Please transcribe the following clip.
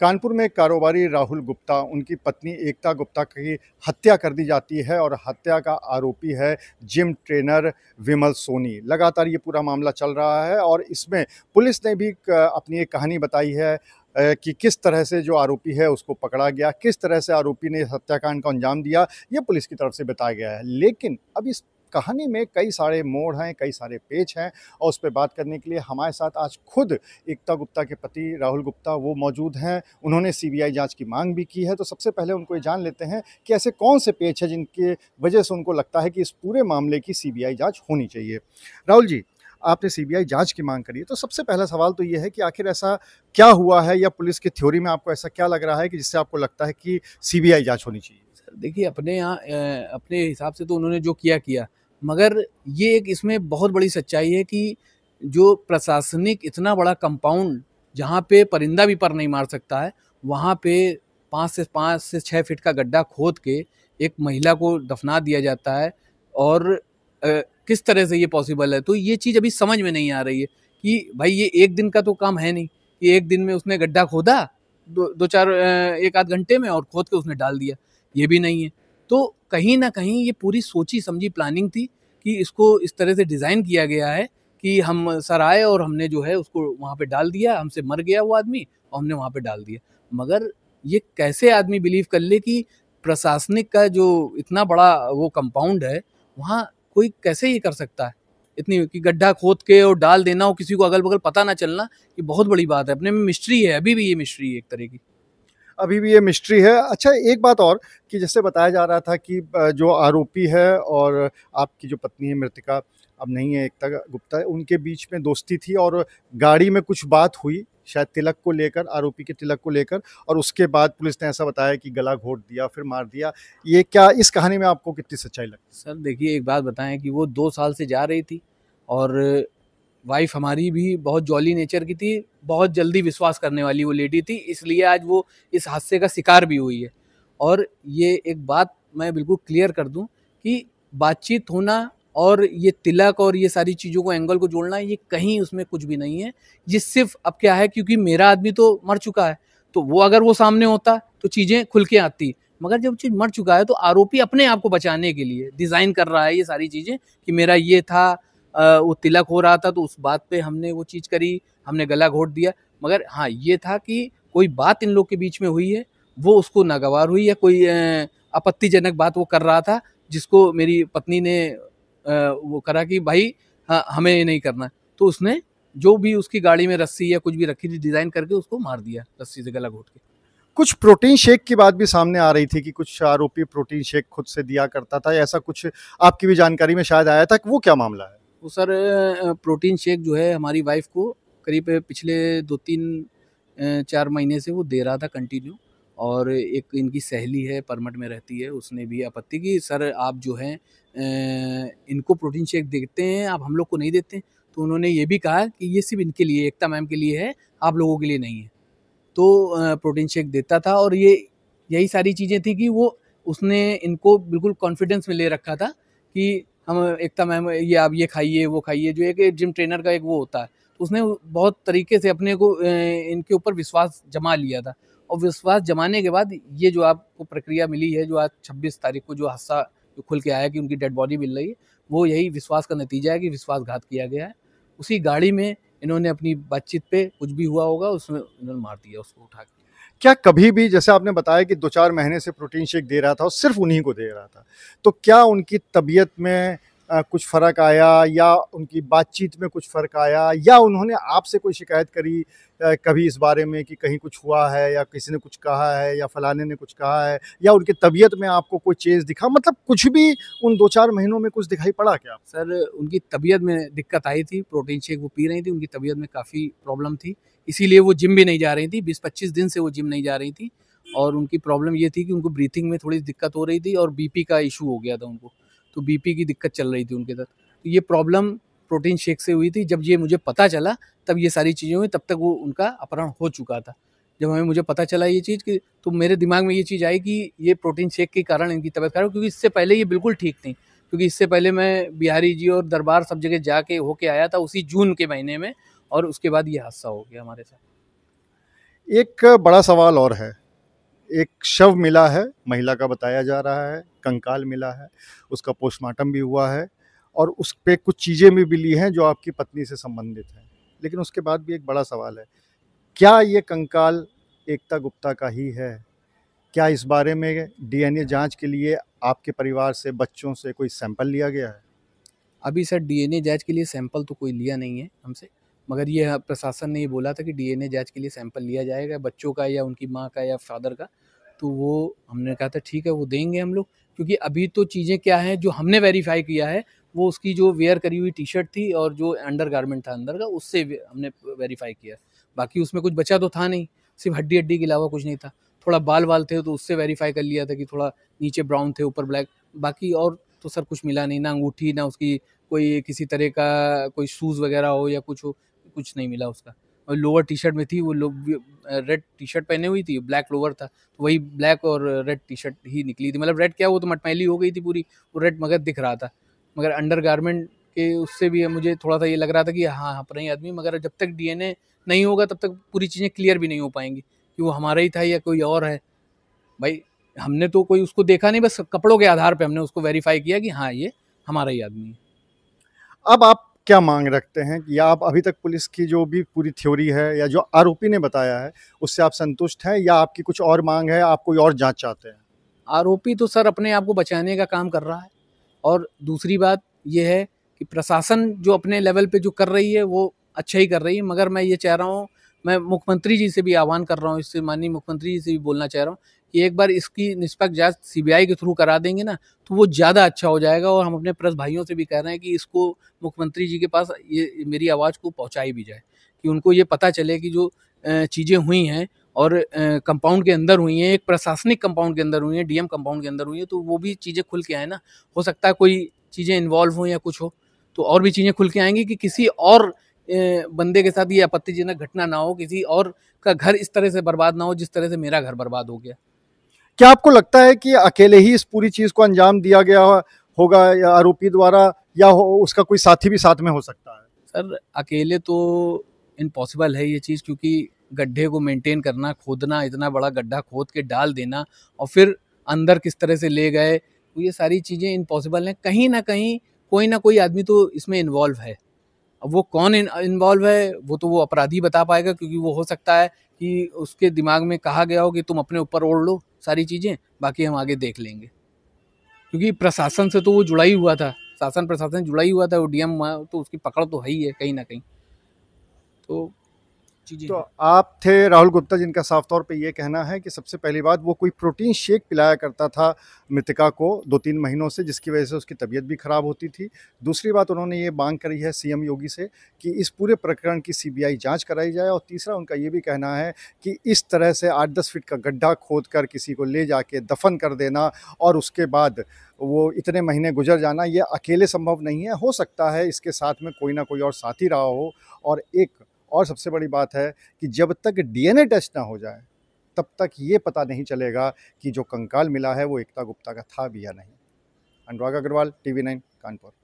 कानपुर में कारोबारी राहुल गुप्ता उनकी पत्नी एकता गुप्ता की हत्या कर दी जाती है और हत्या का आरोपी है जिम ट्रेनर विमल सोनी लगातार ये पूरा मामला चल रहा है और इसमें पुलिस ने भी अपनी एक कहानी बताई है कि किस तरह से जो आरोपी है उसको पकड़ा गया किस तरह से आरोपी ने हत्याकांड का अंजाम दिया ये पुलिस की तरफ से बताया गया है लेकिन अब इस कहानी में कई सारे मोड़ हैं कई सारे पेच हैं और उस पर बात करने के लिए हमारे साथ आज खुद एकता गुप्ता के पति राहुल गुप्ता वो मौजूद हैं उन्होंने सीबीआई जांच की मांग भी की है तो सबसे पहले उनको ये जान लेते हैं कि ऐसे कौन से पेच हैं जिनके वजह से उनको लगता है कि इस पूरे मामले की सीबीआई जांच होनी चाहिए राहुल जी आपने सीबीआई जांच की मांग करी है तो सबसे पहला सवाल तो ये है कि आखिर ऐसा क्या हुआ है या पुलिस की थ्योरी में आपको ऐसा क्या लग रहा है कि जिससे आपको लगता है कि सीबीआई जांच होनी चाहिए देखिए अपने यहाँ अपने हिसाब से तो उन्होंने जो किया किया मगर ये एक इसमें बहुत बड़ी सच्चाई है कि जो प्रशासनिक इतना बड़ा कंपाउंड जहाँ पे परिंदा भी पर नहीं मार सकता है वहाँ पे पाँच से पाँच से छः फीट का गड्ढा खोद के एक महिला को दफना दिया जाता है और आ, किस तरह से ये पॉसिबल है तो ये चीज़ अभी समझ में नहीं आ रही है कि भाई ये एक दिन का तो काम है नहीं कि एक दिन में उसने गड्ढा खोदा दो दो चार एक आध घंटे में और खोद के उसने डाल दिया ये भी नहीं है तो कहीं ना कहीं ये पूरी सोची समझी प्लानिंग थी कि इसको इस तरह से डिज़ाइन किया गया है कि हम सर आए और हमने जो है उसको वहाँ पे डाल दिया हमसे मर गया वो आदमी और हमने वहाँ पे डाल दिया मगर ये कैसे आदमी बिलीव कर ले कि प्रशासनिक का जो इतना बड़ा वो कंपाउंड है वहाँ कोई कैसे ये कर सकता है इतनी कि गड्ढा खोद के और डाल देना और किसी को अगल बगल पता ना चलना ये बहुत बड़ी बात है अपने में मिस्ट्री है अभी भी ये मिस्ट्री है एक तरह की अभी भी ये मिस्ट्री है अच्छा एक बात और कि जैसे बताया जा रहा था कि जो आरोपी है और आपकी जो पत्नी है मृतिका अब नहीं है एकता गुप्ता उनके बीच में दोस्ती थी और गाड़ी में कुछ बात हुई शायद तिलक को लेकर आरोपी के तिलक को लेकर और उसके बाद पुलिस ने ऐसा बताया कि गला घोट दिया फिर मार दिया ये क्या इस कहानी में आपको कितनी सच्चाई लगती सर देखिए एक बात बताएं कि वो दो साल से जा रही थी और वाइफ हमारी भी बहुत जॉली नेचर की थी बहुत जल्दी विश्वास करने वाली वो लेडी थी इसलिए आज वो इस हादसे का शिकार भी हुई है और ये एक बात मैं बिल्कुल क्लियर कर दूं कि बातचीत होना और ये तिलक और ये सारी चीज़ों को एंगल को जोड़ना ये कहीं उसमें कुछ भी नहीं है ये सिर्फ अब क्या है क्योंकि मेरा आदमी तो मर चुका है तो वो अगर वो सामने होता तो चीज़ें खुल के आती मगर जब चीज़ मर चुका है तो आरोपी अपने आप को बचाने के लिए डिज़ाइन कर रहा है ये सारी चीज़ें कि मेरा ये था वो तिलक हो रहा था तो उस बात पे हमने वो चीज़ करी हमने गला घोट दिया मगर हाँ ये था कि कोई बात इन लोग के बीच में हुई है वो उसको नागवार हुई या कोई आपत्तिजनक बात वो कर रहा था जिसको मेरी पत्नी ने वो करा कि भाई हाँ हमें ये नहीं करना तो उसने जो भी उसकी गाड़ी में रस्सी या कुछ भी रखी थी डिज़ाइन करके उसको मार दिया रस्सी से गला घोट के कुछ प्रोटीन शेक की बात भी सामने आ रही थी कि कुछ आरोपी प्रोटीन शेक खुद से दिया करता था ऐसा कुछ आपकी भी जानकारी में शायद आया था कि वो क्या मामला है वो तो सर प्रोटीन शेक जो है हमारी वाइफ को करीब पिछले दो तीन चार महीने से वो दे रहा था कंटिन्यू और एक इनकी सहेली है परमट में रहती है उसने भी आपत्ति की सर आप जो हैं इनको प्रोटीन शेक देते हैं आप हम लोग को नहीं देते तो उन्होंने ये भी कहा कि ये सिर्फ इनके लिए एकता मैम के लिए है आप लोगों के लिए नहीं है तो प्रोटीन शेक देता था और ये यही सारी चीज़ें थी कि वो उसने इनको बिल्कुल कॉन्फिडेंस में ले रखा था कि हम एकता तो मैम ये आप ये खाइए वो खाइए जो एक जिम ट्रेनर का एक वो होता है तो उसने बहुत तरीके से अपने को इनके ऊपर विश्वास जमा लिया था और विश्वास जमाने के बाद ये जो आपको प्रक्रिया मिली है जो आज छब्बीस तारीख को जो हादसा जो खुल के आया कि उनकी डेड बॉडी मिल रही है वो यही विश्वास का नतीजा है कि विश्वासघात किया गया है उसी गाड़ी में इन्होंने अपनी बातचीत पे कुछ भी हुआ होगा उसमें इन्होंने मार दिया उसको उठा के क्या कभी भी जैसे आपने बताया कि दो चार महीने से प्रोटीन शेक दे रहा था और सिर्फ उन्हीं को दे रहा था तो क्या उनकी तबीयत में कुछ फ़र्क आया या उनकी बातचीत में कुछ फ़र्क आया या उन्होंने आपसे कोई शिकायत करी कभी इस बारे में कि कहीं कुछ हुआ है या किसी ने कुछ कहा है या फलाने ने कुछ कहा है या उनकी तबीयत में आपको कोई चेंज दिखा मतलब कुछ भी उन दो चार महीनों में कुछ दिखाई पड़ा क्या सर उनकी तबीयत में दिक्कत आई थी प्रोटीन शेक वो पी रही थी उनकी तबीयत में काफ़ी प्रॉब्लम थी इसीलिए वो जिम भी नहीं जा रही थी बीस पच्चीस दिन से वो जिम नहीं जा रही थी और उनकी प्रॉब्लम ये थी कि उनको ब्रीथिंग में थोड़ी दिक्कत हो रही थी और बीपी का इशू हो गया था उनको तो बीपी की दिक्कत चल रही थी उनके साथ तो ये प्रॉब्लम प्रोटीन शेक से हुई थी जब ये मुझे पता चला तब ये सारी चीज़ें हुई तब तक वो उनका अपहरण हो चुका था जब हमें मुझे पता चला ये चीज़ कि तो मेरे दिमाग में ये चीज़ आई कि ये प्रोटीन शेक के कारण इनकी तबीयत खराब क्योंकि इससे पहले ये बिल्कुल ठीक थी क्योंकि इससे पहले मैं बिहारी जी और दरबार सब जगह जाके होके आया था उसी जून के महीने में और उसके बाद ये हादसा हो गया हमारे साथ एक बड़ा सवाल और है एक शव मिला है महिला का बताया जा रहा है कंकाल मिला है उसका पोस्टमार्टम भी हुआ है और उस पर कुछ चीज़ें भी मिली हैं जो आपकी पत्नी से संबंधित हैं लेकिन उसके बाद भी एक बड़ा सवाल है क्या ये कंकाल एकता गुप्ता का ही है क्या इस बारे में डीएनए जांच के लिए आपके परिवार से बच्चों से कोई सैंपल लिया गया है अभी सर डीएनए जांच के लिए सैंपल तो कोई लिया नहीं है हमसे मगर ये प्रशासन ने ये बोला था कि डीएनए जांच के लिए सैंपल लिया जाएगा बच्चों का या उनकी माँ का या फादर का तो वो हमने कहा था ठीक है वो देंगे हम लोग क्योंकि अभी तो चीज़ें क्या हैं जो हमने वेरीफाई किया है वो उसकी जो वेयर करी हुई टी शर्ट थी और जो अंडर गारमेंट था अंदर का उससे हमने वेरीफाई किया बाकी उसमें कुछ बचा तो था नहीं सिर्फ हड्डी हड्डी के अलावा कुछ नहीं था थोड़ा बाल वाल थे तो उससे वेरीफाई कर लिया था कि थोड़ा नीचे ब्राउन थे ऊपर ब्लैक बाकी और तो सर कुछ मिला नहीं ना अंगूठी ना उसकी कोई किसी तरह का कोई शूज़ वगैरह हो या कुछ हो कुछ नहीं मिला उसका और लोअर टी शर्ट में थी वो लोग रेड टी शर्ट पहने हुई थी ब्लैक लोअर था तो वही ब्लैक और रेड टी शर्ट ही निकली थी मतलब रेड क्या वो तो मटमैली हो गई थी पूरी वो रेड मगर दिख रहा था मगर अंडर गारमेंट के उससे भी मुझे थोड़ा सा ये लग रहा था कि हाँ हाँ पर आदमी मगर जब तक ए नहीं होगा तब तक पूरी चीज़ें क्लियर भी नहीं हो पाएंगी कि वो हमारा ही था या कोई और है भाई हमने तो कोई उसको देखा नहीं बस कपड़ों के आधार पर हमने उसको वेरीफाई किया कि हाँ ये हमारा ही आदमी है अब आप क्या मांग रखते हैं या आप अभी तक पुलिस की जो भी पूरी थ्योरी है या जो आरोपी ने बताया है उससे आप संतुष्ट हैं या आपकी कुछ और मांग है आप कोई और जांच चाहते हैं आरोपी तो सर अपने आप को बचाने का काम कर रहा है और दूसरी बात यह है कि प्रशासन जो अपने लेवल पे जो कर रही है वो अच्छा ही कर रही है मगर मैं ये चाह रहा हूँ मैं मुख्यमंत्री जी से भी आह्वान कर रहा हूँ इससे माननीय मुख्यमंत्री जी से भी बोलना चाह रहा हूँ कि एक बार इसकी निष्पक्ष जांच सीबीआई के थ्रू करा देंगे ना तो वो ज़्यादा अच्छा हो जाएगा और हम अपने प्रेस भाइयों से भी कह रहे हैं कि इसको मुख्यमंत्री जी के पास ये मेरी आवाज़ को पहुँचाई भी जाए कि उनको ये पता चले कि जो चीज़ें हुई हैं और कंपाउंड के अंदर हुई हैं एक प्रशासनिक कंपाउंड के अंदर हुई हैं डीएम कंपाउंड के अंदर हुई हैं तो वो भी चीज़ें खुल के आए ना हो सकता है कोई चीज़ें इन्वॉल्व हों या कुछ हो तो और भी चीज़ें खुल के आएंगी कि किसी और बंदे के साथ ये आपत्तिजनक घटना ना हो किसी और का घर इस तरह से बर्बाद ना हो जिस तरह से मेरा घर बर्बाद हो गया क्या आपको लगता है कि अकेले ही इस पूरी चीज़ को अंजाम दिया गया होगा या आरोपी द्वारा या हो, उसका कोई साथी भी साथ में हो सकता है सर अकेले तो इम्पॉसिबल है ये चीज़ क्योंकि गड्ढे को मेंटेन करना खोदना इतना बड़ा गड्ढा खोद के डाल देना और फिर अंदर किस तरह से ले गए तो ये सारी चीज़ें इम्पॉसिबल हैं कहीं ना कहीं कोई ना कोई आदमी तो इसमें इन्वॉल्व है अब वो कौन इन्वॉल्व है वो तो वो अपराधी बता पाएगा क्योंकि वो हो सकता है कि उसके दिमाग में कहा गया हो कि तुम अपने ऊपर ओढ़ लो सारी चीज़ें बाकी हम आगे देख लेंगे क्योंकि प्रशासन से तो वो जुड़ा ही हुआ था शासन प्रशासन जुड़ा ही हुआ था वो डीएम तो उसकी पकड़ तो है ही है कहीं ना कहीं तो तो आप थे राहुल गुप्ता जिनका साफ तौर पे ये कहना है कि सबसे पहली बात वो कोई प्रोटीन शेक पिलाया करता था मृतिका को दो तीन महीनों से जिसकी वजह से उसकी तबीयत भी ख़राब होती थी दूसरी बात उन्होंने ये मांग करी है सीएम योगी से कि इस पूरे प्रकरण की सीबीआई जांच कराई जाए और तीसरा उनका ये भी कहना है कि इस तरह से आठ दस फीट का गड्ढा खोद कर किसी को ले जाके दफन कर देना और उसके बाद वो इतने महीने गुजर जाना ये अकेले संभव नहीं है हो सकता है इसके साथ में कोई ना कोई और साथी रहा हो और एक और सबसे बड़ी बात है कि जब तक डीएनए टेस्ट ना हो जाए तब तक ये पता नहीं चलेगा कि जो कंकाल मिला है वो एकता गुप्ता का था भी या नहीं अनुराग अग्रवाल टीवी नाइन कानपुर